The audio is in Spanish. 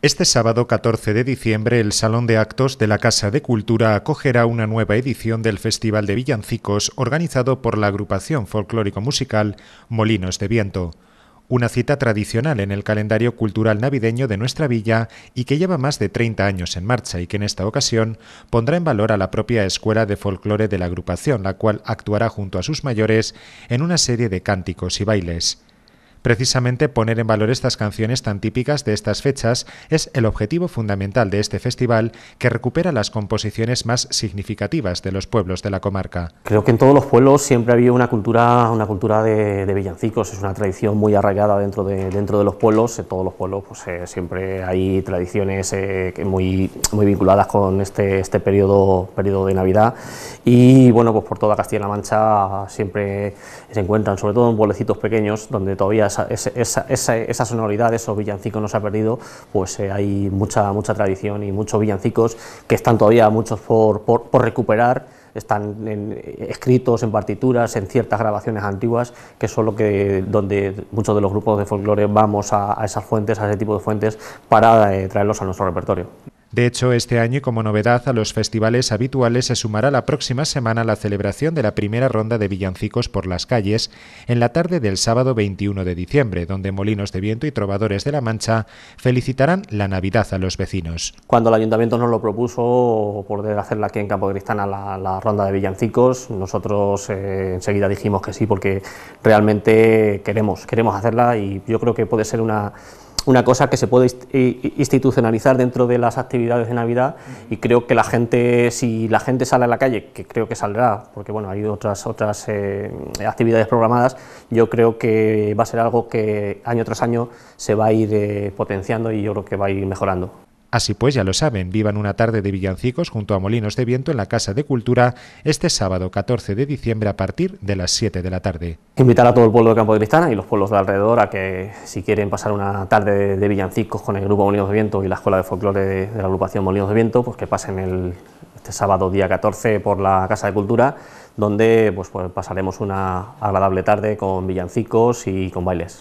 Este sábado 14 de diciembre el Salón de Actos de la Casa de Cultura acogerá una nueva edición del Festival de Villancicos organizado por la agrupación folclórico-musical Molinos de Viento, una cita tradicional en el calendario cultural navideño de nuestra villa y que lleva más de 30 años en marcha y que en esta ocasión pondrá en valor a la propia escuela de folclore de la agrupación, la cual actuará junto a sus mayores en una serie de cánticos y bailes. Precisamente poner en valor estas canciones tan típicas de estas fechas es el objetivo fundamental de este festival que recupera las composiciones más significativas de los pueblos de la comarca. Creo que en todos los pueblos siempre ha habido una cultura, una cultura de, villancicos, es una tradición muy arraigada dentro de, dentro de los pueblos, en todos los pueblos pues, eh, siempre hay tradiciones eh, muy, muy vinculadas con este, este periodo, periodo de Navidad y bueno, pues por toda Castilla-La Mancha siempre se encuentran, sobre todo en pueblecitos pequeños donde todavía esa, esa, sonoridad esos villancicos no se ha perdido, pues eh, hay mucha, mucha tradición y muchos villancicos que están todavía muchos por, recuperar, están escritos en partituras, en ciertas grabaciones antiguas, que son lo que, donde muchos de los grupos de folclore vamos a, esas fuentes, a ese tipo de fuentes, para eh, traerlos a nuestro repertorio. De hecho, este año como novedad a los festivales habituales se sumará la próxima semana la celebración de la primera ronda de villancicos por las calles en la tarde del sábado 21 de diciembre, donde molinos de viento y trovadores de la Mancha felicitarán la Navidad a los vecinos. Cuando el ayuntamiento nos lo propuso poder hacerla aquí en Campo Cristana la, ronda de villancicos, nosotros eh, enseguida dijimos que sí porque realmente queremos, queremos hacerla y yo creo que puede ser una una cosa que se puede institucionalizar dentro de las actividades de Navidad y creo que la gente, si la gente sale a la calle, que creo que saldrá, porque bueno, hay otras, otras eh, actividades programadas, yo creo que va a ser algo que año tras año se va a ir eh, potenciando y yo creo que va a ir mejorando. Así pues, ya lo saben, vivan una tarde de villancicos junto a Molinos de Viento en la Casa de Cultura este sábado 14 de diciembre a partir de las 7 de la tarde. Invitar a todo el pueblo de Campo de Cristana y los pueblos de alrededor a que si quieren pasar una tarde de villancicos con el grupo Molinos de Viento y la Escuela de Folclore de, la agrupación Molinos de Viento, pues que pasen el, este sábado día 14 por la Casa de Cultura, donde pues, pues pasaremos una agradable tarde con villancicos y con bailes.